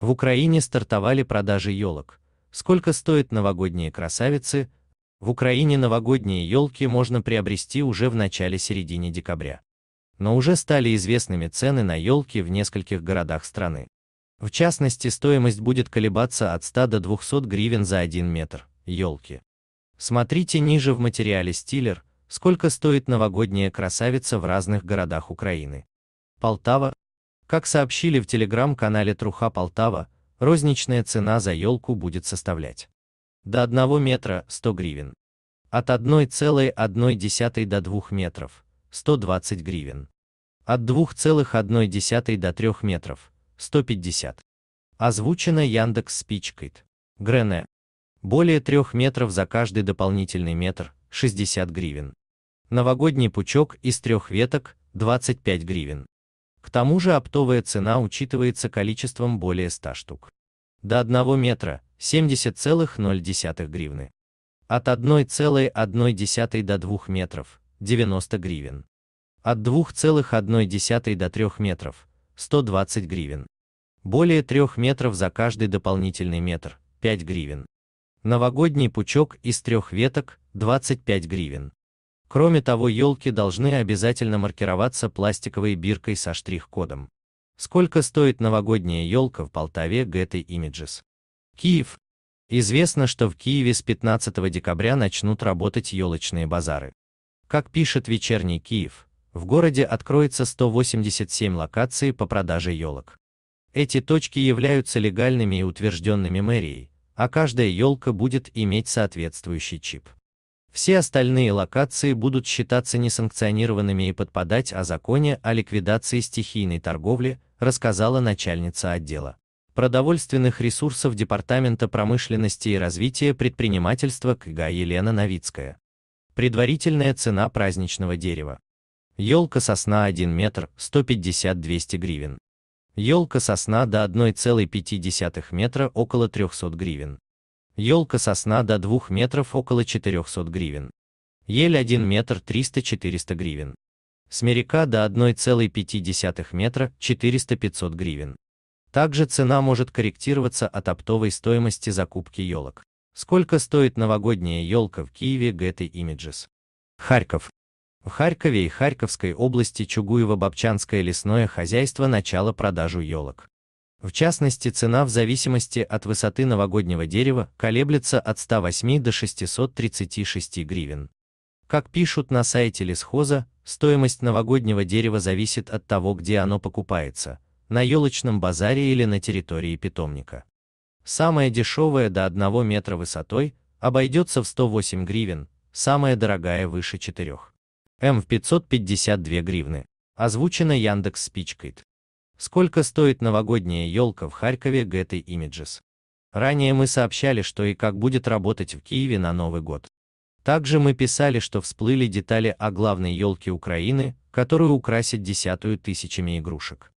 В Украине стартовали продажи елок. Сколько стоят новогодние красавицы? В Украине новогодние елки можно приобрести уже в начале-середине декабря. Но уже стали известными цены на елки в нескольких городах страны. В частности, стоимость будет колебаться от 100 до 200 гривен за 1 метр елки. Смотрите ниже в материале стилер, сколько стоит новогодняя красавица в разных городах Украины. Полтава, как сообщили в телеграм-канале Труха Полтава, розничная цена за елку будет составлять до 1 метра 100 гривен, от 1,1 до 2 метров 120 гривен, от 2,1 до 3 метров 150. Озвучено Яндекс Спичкайт. Грене. Более 3 метров за каждый дополнительный метр 60 гривен. Новогодний пучок из трех веток 25 гривен. К тому же оптовая цена учитывается количеством более 100 штук. До 1 метра 70,0 гривны. От 1,1 до 2 метров 90 гривен. От 2,1 до 3 метров 120 гривен. Более 3 метров за каждый дополнительный метр 5 гривен. Новогодний пучок из трех веток 25 гривен. Кроме того, елки должны обязательно маркироваться пластиковой биркой со штрих-кодом. Сколько стоит новогодняя елка в Полтаве Getty Images? Киев. Известно, что в Киеве с 15 декабря начнут работать елочные базары. Как пишет вечерний Киев, в городе откроется 187 локаций по продаже елок. Эти точки являются легальными и утвержденными мэрией, а каждая елка будет иметь соответствующий чип. Все остальные локации будут считаться несанкционированными и подпадать о законе о ликвидации стихийной торговли, рассказала начальница отдела продовольственных ресурсов Департамента промышленности и развития предпринимательства КГА Елена Новицкая. Предварительная цена праздничного дерева. Елка сосна 1 метр 150-200 гривен. Елка сосна до 1,5 метра около 300 гривен. Елка сосна до 2 метров около 400 гривен. Ель 1 метр 300-400 гривен. Смерека до 1,5 метра 400-500 гривен. Также цена может корректироваться от оптовой стоимости закупки елок. Сколько стоит новогодняя елка в Киеве Getty Images? Харьков. В Харькове и Харьковской области Чугуево-Бобчанское лесное хозяйство начало продажу елок. В частности, цена в зависимости от высоты новогоднего дерева колеблется от 108 до 636 гривен. Как пишут на сайте лесхоза, стоимость новогоднего дерева зависит от того, где оно покупается – на елочном базаре или на территории питомника. Самая дешевая до 1 метра высотой обойдется в 108 гривен, самая дорогая выше 4. М в 552 гривны. Озвучено Яндекс Спичкайт. Сколько стоит новогодняя елка в Харькове Getty Images? Ранее мы сообщали, что и как будет работать в Киеве на Новый год. Также мы писали, что всплыли детали о главной елке Украины, которую украсят десятую тысячами игрушек.